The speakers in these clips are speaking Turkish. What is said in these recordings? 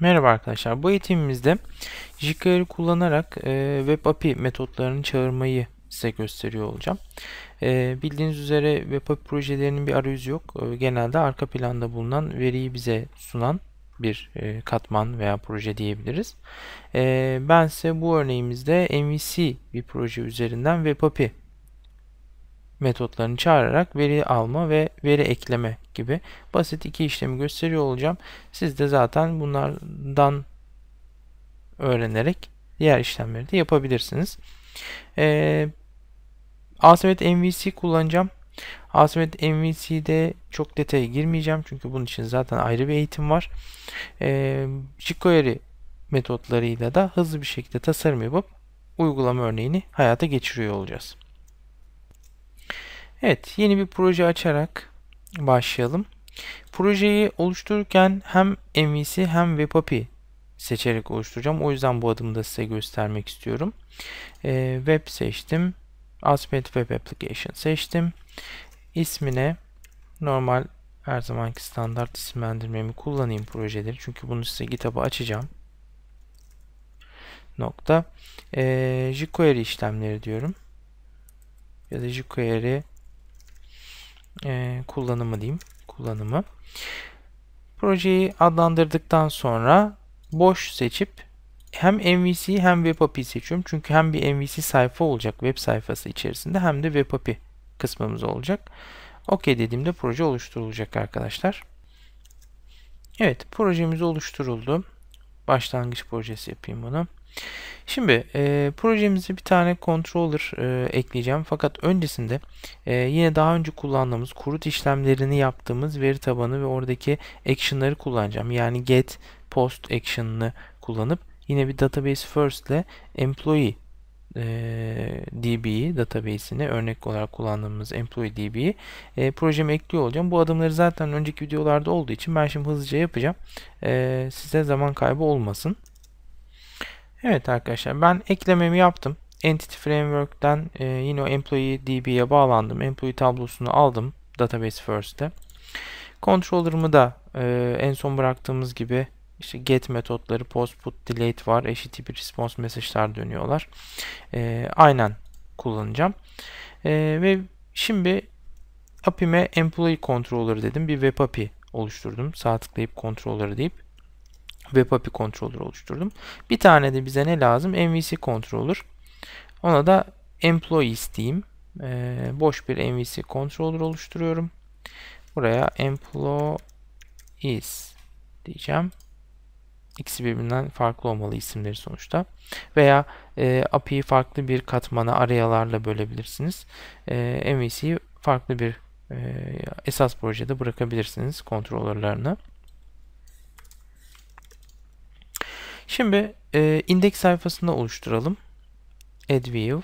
Merhaba arkadaşlar. Bu eğitimimizde jQuery kullanarak e, Web API metotlarını çağırmayı size gösteriyor olacağım. E, bildiğiniz üzere Web API projelerinin bir arayüzü yok. E, genelde arka planda bulunan veriyi bize sunan bir e, katman veya proje diyebiliriz. E, ben size bu örneğimizde MVC bir proje üzerinden Web API metotlarını çağırarak veri alma ve veri ekleme gibi basit iki işlemi gösteriyor olacağım. Siz de zaten bunlardan öğrenerek diğer işlemleri de yapabilirsiniz. Ee, Asavet MVC kullanacağım. Asavet MVC'de çok detaya girmeyeceğim. Çünkü bunun için zaten ayrı bir eğitim var. Ee, metotlarıyla da hızlı bir şekilde tasarım yapıp uygulama örneğini hayata geçiriyor olacağız. Evet, yeni bir proje açarak başlayalım. Projeyi oluştururken hem MVC hem WebAPI seçerek oluşturacağım. O yüzden bu adımı da size göstermek istiyorum. Ee, web seçtim. Aspect Web Application seçtim. İsmine normal her zamanki standart isimlendirmemi kullanayım projeleri. Çünkü bunu size GitHub'a açacağım. Nokta. Ee, jQuery işlemleri diyorum. Ya da jQuery e, kullanımı diyeyim kullanımı. Projeyi adlandırdıktan sonra boş seçip hem MVC hem WebAPI seçiyorum. Çünkü hem bir MVC sayfa olacak web sayfası içerisinde hem de WebAPI kısmımız olacak. OK dediğimde proje oluşturulacak arkadaşlar. Evet projemiz oluşturuldu. Başlangıç projesi yapayım bunu. Şimdi e, projemize bir tane controller e, ekleyeceğim. Fakat öncesinde e, yine daha önce kullandığımız kurut işlemlerini yaptığımız veri tabanı ve oradaki action'ları kullanacağım. Yani get, post action'ını kullanıp yine bir database first ile employee e, DB'yi database'ini örnek olarak kullandığımız employee DB'yi e, projeme ekliyor olacağım. Bu adımları zaten önceki videolarda olduğu için ben şimdi hızlıca yapacağım. E, size zaman kaybı olmasın. Evet arkadaşlar ben eklememi yaptım. Entity Framework'ten e, yine o Employee DB'ye bağlandım. Employee tablosunu aldım Database First'te. Controller'ımı da e, en son bıraktığımız gibi işte get metotları, post, put, delete var. Eşit bir response mesajlar dönüyorlar. E, aynen kullanacağım. E, ve şimdi API'me Employee Controller dedim. Bir web API oluşturdum. Sağ tıklayıp Controller deyip Web API controller oluşturdum. Bir tane de bize ne lazım? MVC controller. Ona da employees diyeyim. E, boş bir MVC controller oluşturuyorum. Buraya employees diyeceğim. İkisi birbirinden farklı olmalı isimleri sonuçta. Veya e, API'yi farklı bir katmana arayalarla bölebilirsiniz. E, MVC'yi farklı bir e, esas projede bırakabilirsiniz kontrollerlerini. Şimdi e, indeks sayfasında oluşturalım. Add View.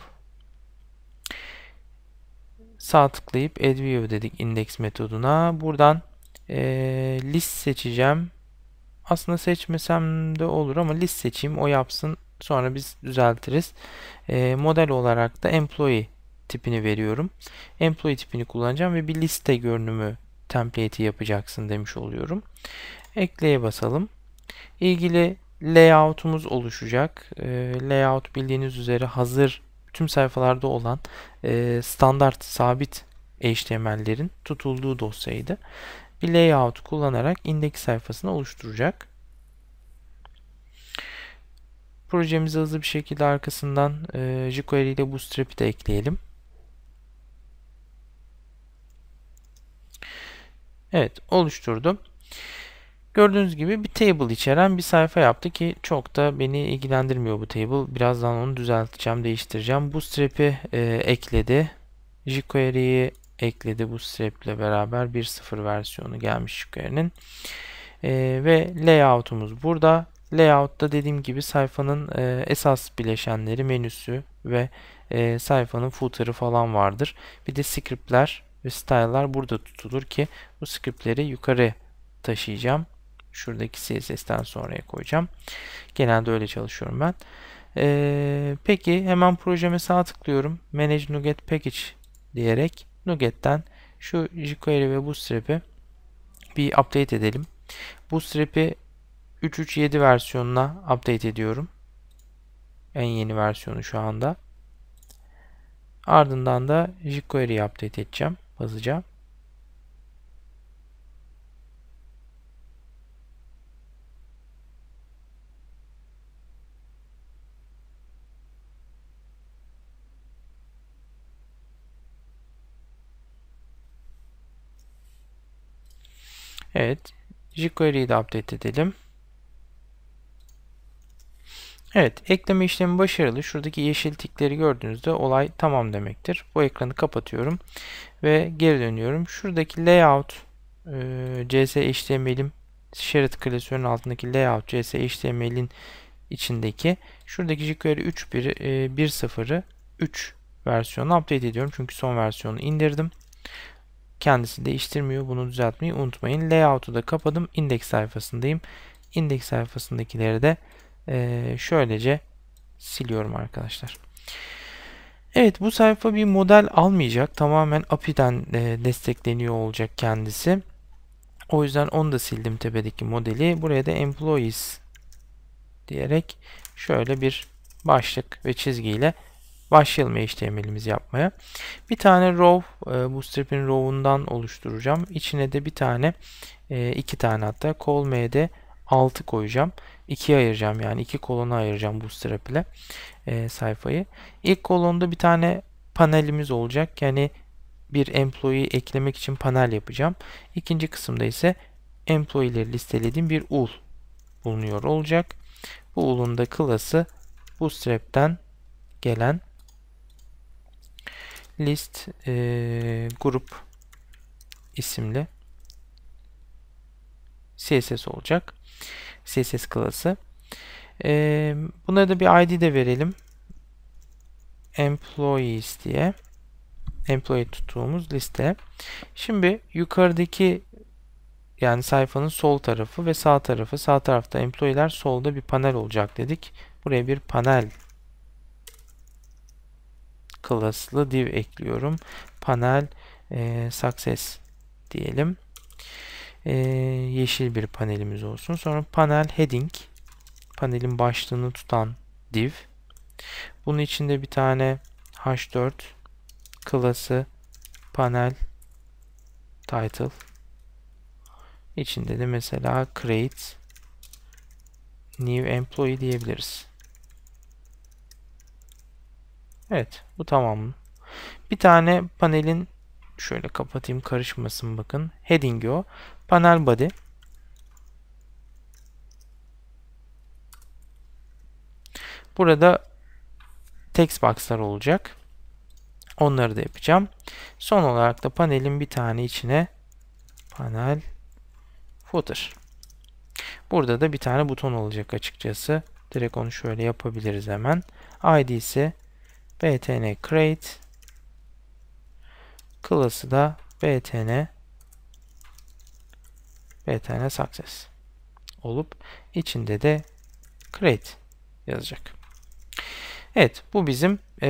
Sağ tıklayıp Add View dedik indeks metoduna. Buradan e, list seçeceğim. Aslında seçmesem de olur ama list seçeyim. O yapsın. Sonra biz düzeltiriz. E, model olarak da employee tipini veriyorum. Employee tipini kullanacağım ve bir liste görünümü template'i yapacaksın demiş oluyorum. Ekleye basalım. İlgili layout'umuz oluşacak. E, layout bildiğiniz üzere hazır tüm sayfalarda olan e, standart sabit HTML'lerin tutulduğu dosyaydı. Bir layout kullanarak index sayfasını oluşturacak. Projemizi hızlı bir şekilde arkasından e, jQuery ile Bootstrap'i de ekleyelim. Evet oluşturdum. Gördüğünüz gibi bir table içeren bir sayfa yaptı ki çok da beni ilgilendirmiyor bu table. Birazdan onu düzelteceğim, değiştireceğim. Bootstrap'i e, ekledi. jQuery'yi ekledi Bootstrap ile beraber 1.0 versiyonu gelmiş jQuery'nin. E, ve layout'umuz burada. Layout'ta dediğim gibi sayfanın e, esas bileşenleri, menüsü ve e, sayfanın footer'ı falan vardır. Bir de script'ler ve style'lar burada tutulur ki bu script'leri yukarı taşıyacağım. Şuradaki CSS'ten sonraya koyacağım. Genelde öyle çalışıyorum ben. Ee, peki hemen projeme sağ tıklıyorum. Manage Nuget Package diyerek Nuget'ten şu jQuery ve Bootstrap'i bir update edelim. Bootstrap'i 3.3.7 versiyonuna update ediyorum. En yeni versiyonu şu anda. Ardından da jQuery'i update edeceğim. Basacağım. Evet. jQuery'yi de update edelim. Evet, ekleme işlemi başarılı. Şuradaki yeşil tikleri gördüğünüzde olay tamam demektir. Bu ekranı kapatıyorum ve geri dönüyorum. Şuradaki layout e, CS HTML'im şerit klasörünün altındaki layout CS HTML'in içindeki şuradaki jQuery 3.1 3 versiyonu update ediyorum. Çünkü son versiyonu indirdim. Kendisi değiştirmiyor. Bunu düzeltmeyi unutmayın. Layout'u da kapadım. Indeks sayfasındayım. Indeks sayfasındakileri de e, şöylece siliyorum arkadaşlar. Evet bu sayfa bir model almayacak. Tamamen API'den e, destekleniyor olacak kendisi. O yüzden onu da sildim tepedeki modeli. Buraya da employees diyerek şöyle bir başlık ve çizgiyle başlayalım HTML'imizi yapmaya. Bir tane row, e, bootstrap'in row'undan oluşturacağım. İçine de bir tane, e, iki tane hatta col md 6 koyacağım. 2'ye ayıracağım yani iki kolona ayıracağım bootstrap ile e, sayfayı. İlk kolonda bir tane panelimiz olacak. Yani bir employee eklemek için panel yapacağım. İkinci kısımda ise employee'leri listelediğim bir ul bulunuyor olacak. Bu ulun da klası bootstrap'ten gelen list e, grup isimli CSS olacak. CSS klası. E, buna da bir ID de verelim. Employees diye. Employee tuttuğumuz liste. Şimdi yukarıdaki yani sayfanın sol tarafı ve sağ tarafı. Sağ tarafta employee'ler solda bir panel olacak dedik. Buraya bir panel class'lı div ekliyorum. Panel e, success diyelim. E, yeşil bir panelimiz olsun. Sonra panel heading panelin başlığını tutan div. Bunun içinde bir tane h4 klası panel title içinde de mesela create new employee diyebiliriz. Evet bu tamam. Bir tane panelin şöyle kapatayım karışmasın bakın. Heading o. Panel body. Burada text box'lar olacak. Onları da yapacağım. Son olarak da panelin bir tane içine panel footer. Burada da bir tane buton olacak açıkçası. Direkt onu şöyle yapabiliriz hemen. ise btn create class'ı da btn btn success olup içinde de create yazacak. Evet bu bizim e,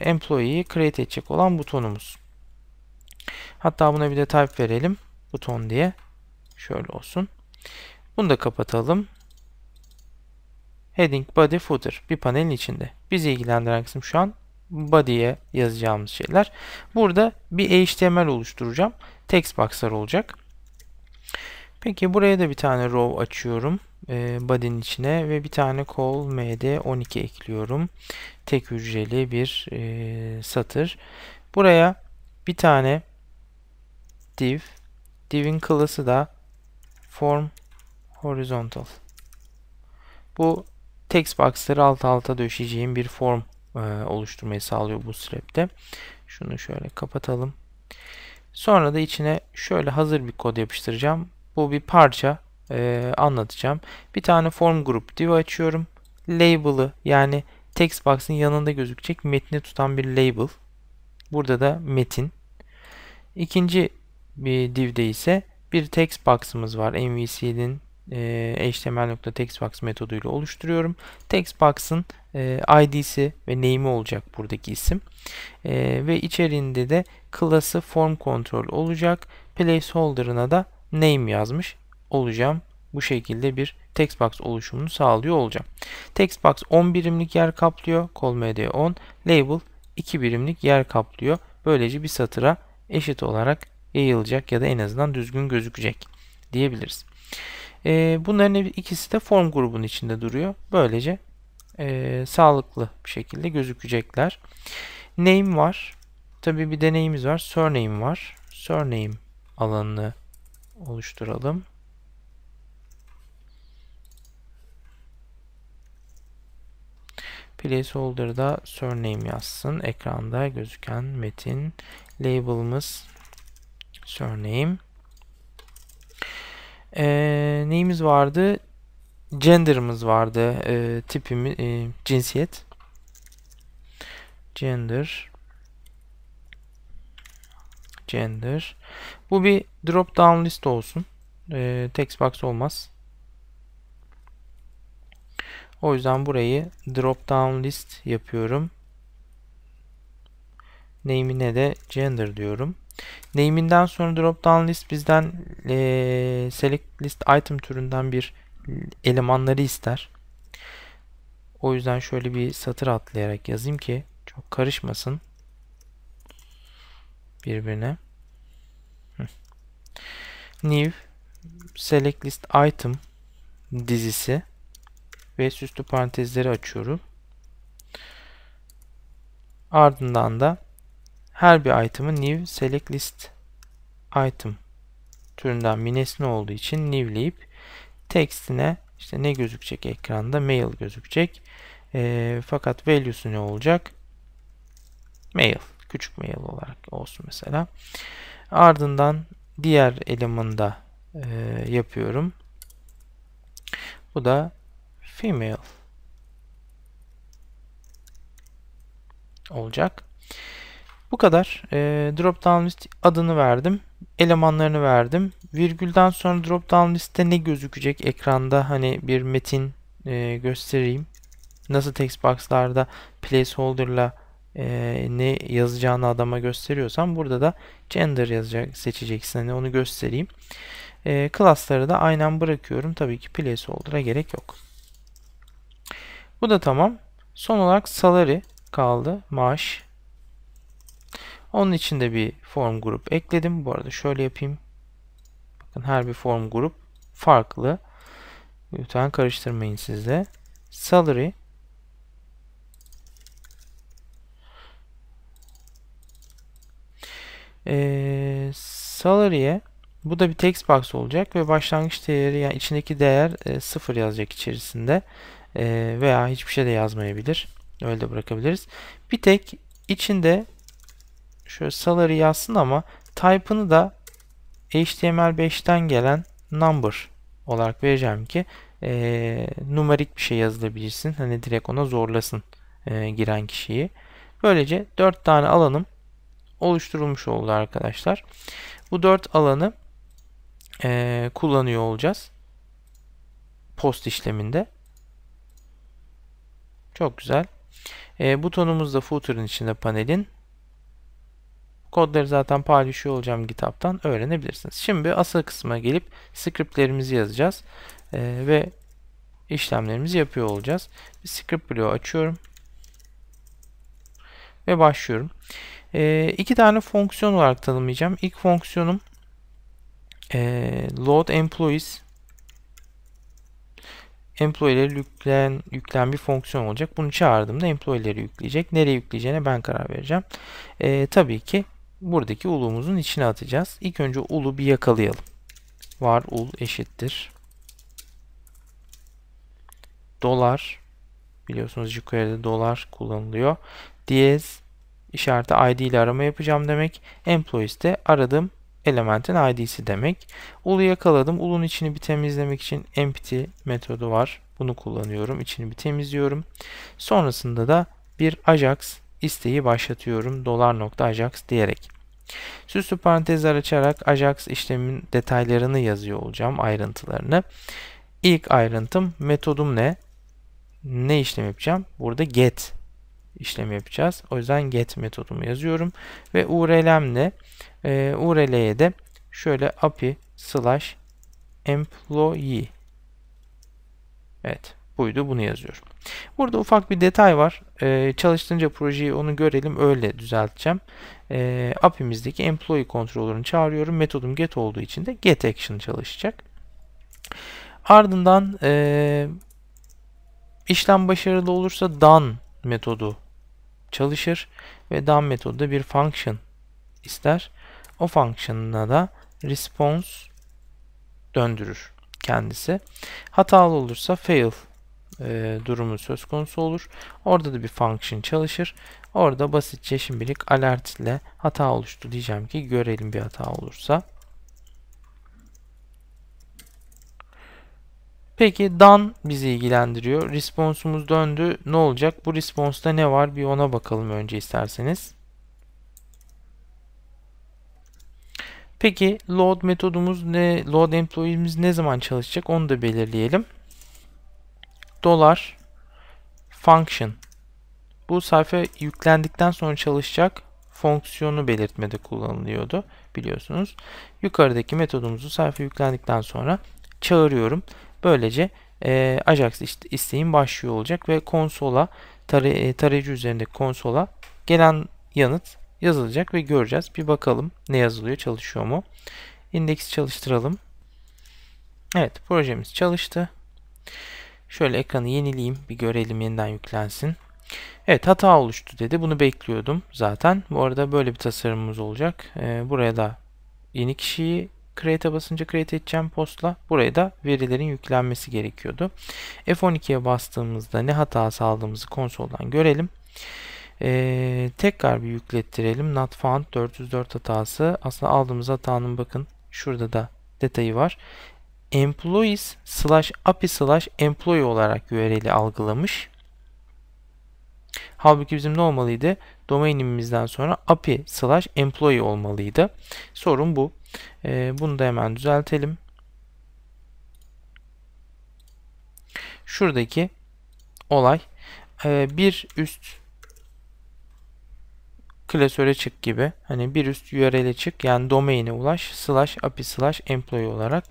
employee'yi create edecek olan butonumuz. Hatta buna bir de type verelim. Buton diye. Şöyle olsun. Bunu da kapatalım. Heading, body, footer bir panelin içinde. Bizi ilgilendiren kısım şu an body'ye yazacağımız şeyler. Burada bir HTML oluşturacağım. Text box'lar olacak. Peki buraya da bir tane row açıyorum. E, body'nin içine ve bir tane call md12 ekliyorum. Tek hücreli bir e, satır. Buraya bir tane div. Div'in klası da form horizontal. Bu text box'ları alt alta döşeceğim bir form e, oluşturmayı sağlıyor bu Bootstrap'te. Şunu şöyle kapatalım. Sonra da içine şöyle hazır bir kod yapıştıracağım. Bu bir parça e, anlatacağım. Bir tane form grup div açıyorum. Label'ı yani text box'ın yanında gözükecek metni tutan bir label. Burada da metin. İkinci bir divde ise bir text box'ımız var. MVC'nin e, html.textbox metoduyla oluşturuyorum. Textbox'ın ee, id'si ve name'i olacak buradaki isim. Ee, ve içerinde de class'ı form kontrol olacak. Placeholder'ına da name yazmış olacağım. Bu şekilde bir textbox oluşumunu sağlıyor olacağım. Textbox 10 birimlik yer kaplıyor. Colmd 10. Label 2 birimlik yer kaplıyor. Böylece bir satıra eşit olarak yayılacak ya da en azından düzgün gözükecek diyebiliriz. Ee, bunların ikisi de form grubunun içinde duruyor. Böylece e, sağlıklı bir şekilde gözükecekler. Name var. Tabii bir deneyimiz var. Surname var. Surname alanını oluşturalım. Placeholder'da surname yazsın. Ekranda gözüken metin. Label'ımız surname. Ee, neyimiz vardı? gender'ımız vardı. E, tipimi e, cinsiyet. Gender gender. Bu bir drop down list olsun. E, text box olmaz. O yüzden burayı drop down list yapıyorum. Name'ine de gender diyorum. Name'inden sonra drop down list bizden e, select list item türünden bir elemanları ister. O yüzden şöyle bir satır atlayarak yazayım ki çok karışmasın birbirine. New Select List Item dizisi ve süslü parantezleri açıyorum. Ardından da her bir item'ı new select list item türünden bir nesne olduğu için newleyip Tekstine işte ne gözükecek ekranda? Mail gözükecek. E, fakat value'su ne olacak? Mail. Küçük mail olarak olsun mesela. Ardından diğer elemanda e, yapıyorum. Bu da female olacak. Bu kadar. E, ee, drop down list adını verdim elemanlarını verdim. Virgülden sonra drop down liste ne gözükecek ekranda hani bir metin e, göstereyim. Nasıl text box'larda placeholder'la e, ne yazacağını adama gösteriyorsam burada da gender yazacak seçeceksin. Hani onu göstereyim. E, class'ları da aynen bırakıyorum. Tabii ki placeholder'a gerek yok. Bu da tamam. Son olarak salary kaldı. Maaş. Onun için de bir form grup ekledim. Bu arada şöyle yapayım. Bakın her bir form grup farklı. Lütfen karıştırmayın sizde. Salary ee, Salary'e bu da bir text box olacak ve başlangıç değeri yani içindeki değer e, sıfır yazacak içerisinde e, veya hiçbir şey de yazmayabilir. Öyle de bırakabiliriz. Bir tek içinde şöyle salary yazsın ama type'ını da HTML5'ten gelen number olarak vereceğim ki e, numarik bir şey yazılabilsin. Hani direkt ona zorlasın e, giren kişiyi. Böylece 4 tane alanım oluşturulmuş oldu arkadaşlar. Bu 4 alanı e, kullanıyor olacağız. Post işleminde. Çok güzel. E, butonumuz da footer'ın içinde panelin. Kodları zaten paylaşıyor olacağım kitaptan öğrenebilirsiniz. Şimdi asıl kısma gelip scriptlerimizi yazacağız. Ee, ve işlemlerimizi yapıyor olacağız. Bir script bloğu açıyorum. Ve başlıyorum. Ee, iki tane fonksiyon olarak tanımlayacağım. İlk fonksiyonum e, load employees employee'leri yüklen, yüklen bir fonksiyon olacak. Bunu çağırdığımda employee'leri yükleyecek. Nereye yükleyeceğine ben karar vereceğim. E, tabii ki buradaki ulumuzun içine atacağız. İlk önce ulu bir yakalayalım. Var ul eşittir. Dolar biliyorsunuz yukarıda dolar kullanılıyor. Diyez işareti id ile arama yapacağım demek. Employees de aradım. elementin id'si demek. Ulu yakaladım. Ulun içini bir temizlemek için empty metodu var. Bunu kullanıyorum. İçini bir temizliyorum. Sonrasında da bir Ajax isteği başlatıyorum dolar.ajax diyerek. Süslü parantezler açarak Ajax işlemin detaylarını yazıyor olacağım ayrıntılarını. İlk ayrıntım metodum ne? Ne işlem yapacağım? Burada get işlemi yapacağız. O yüzden get metodumu yazıyorum. Ve URL'm ne? Ee, URL'ye de şöyle api slash employee. Evet buydu bunu yazıyorum. Burada ufak bir detay var e, çalıştığınca projeyi onu görelim öyle düzelteceğim. E, ee, API'mizdeki employee controller'ını çağırıyorum. Metodum get olduğu için de get action çalışacak. Ardından e, işlem başarılı olursa done metodu çalışır ve done metodu da bir function ister. O function'ına da response döndürür kendisi. Hatalı olursa fail e, durumu söz konusu olur. Orada da bir function çalışır. Orada basitçe şimdilik alert ile hata oluştu diyeceğim ki görelim bir hata olursa. Peki done bizi ilgilendiriyor. Responsumuz döndü. Ne olacak? Bu response'da ne var? Bir ona bakalım önce isterseniz. Peki load metodumuz ne, load employee'miz ne zaman çalışacak onu da belirleyelim dolar function bu sayfa yüklendikten sonra çalışacak fonksiyonu belirtmede kullanılıyordu biliyorsunuz. Yukarıdaki metodumuzu sayfa yüklendikten sonra çağırıyorum. Böylece e, Ajax işte isteğim başlıyor olacak ve konsola taray e, tarayıcı üzerindeki konsola gelen yanıt yazılacak ve göreceğiz. Bir bakalım ne yazılıyor çalışıyor mu? Index çalıştıralım. Evet projemiz çalıştı. Şöyle ekranı yenileyim, Bir görelim yeniden yüklensin. Evet hata oluştu dedi. Bunu bekliyordum zaten. Bu arada böyle bir tasarımımız olacak. Ee, buraya da yeni kişiyi create'a basınca create edeceğim postla. Buraya da verilerin yüklenmesi gerekiyordu. F12'ye bastığımızda ne hatası aldığımızı konsoldan görelim. Ee, tekrar bir yüklettirelim. Not found 404 hatası. Aslında aldığımız hatanın bakın şurada da detayı var employees slash api slash employee olarak URL'i algılamış. Halbuki bizim ne olmalıydı? Domainimizden sonra api slash employee olmalıydı. Sorun bu. Ee, bunu da hemen düzeltelim. Şuradaki olay ee, bir üst klasöre çık gibi. Hani bir üst URL'e çık yani domain'e ulaş slash api slash employee olarak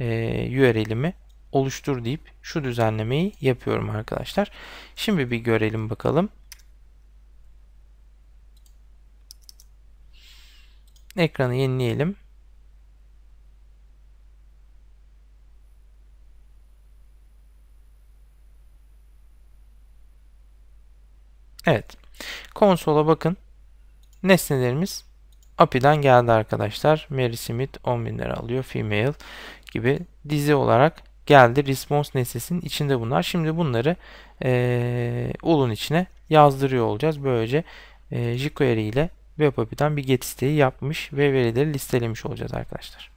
e, URL'imi oluştur deyip şu düzenlemeyi yapıyorum arkadaşlar. Şimdi bir görelim bakalım. Ekranı yenileyelim. Evet. Konsola bakın. Nesnelerimiz API'den geldi arkadaşlar. Mary Smith 10.000 lira alıyor. Female gibi dizi olarak geldi. Response nesnesinin içinde bunlar. Şimdi bunları e, olun içine yazdırıyor olacağız. Böylece e, jQuery ile web API'den bir get isteği yapmış ve verileri listelemiş olacağız arkadaşlar.